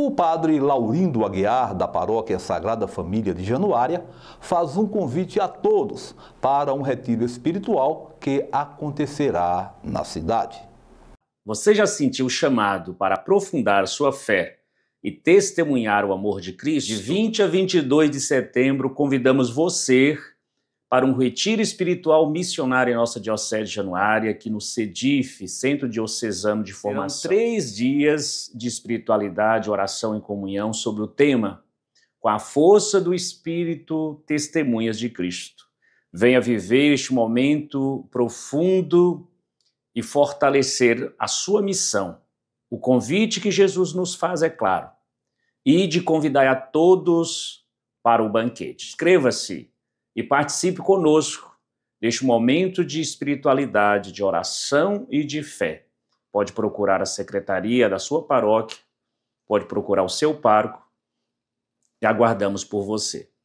O padre Laurindo Aguiar, da paróquia Sagrada Família de Januária, faz um convite a todos para um retiro espiritual que acontecerá na cidade. Você já sentiu o chamado para aprofundar sua fé e testemunhar o amor de Cristo? De 20 a 22 de setembro, convidamos você para um retiro espiritual missionário em nossa Diocese de Januária, aqui no CEDIF, Centro Diocesano de Formação. Serão três dias de espiritualidade, oração e comunhão sobre o tema Com a Força do Espírito, Testemunhas de Cristo. Venha viver este momento profundo e fortalecer a sua missão. O convite que Jesus nos faz é claro. E de convidar a todos para o banquete. Inscreva-se e participe conosco deste momento de espiritualidade, de oração e de fé. Pode procurar a secretaria da sua paróquia, pode procurar o seu parco e aguardamos por você.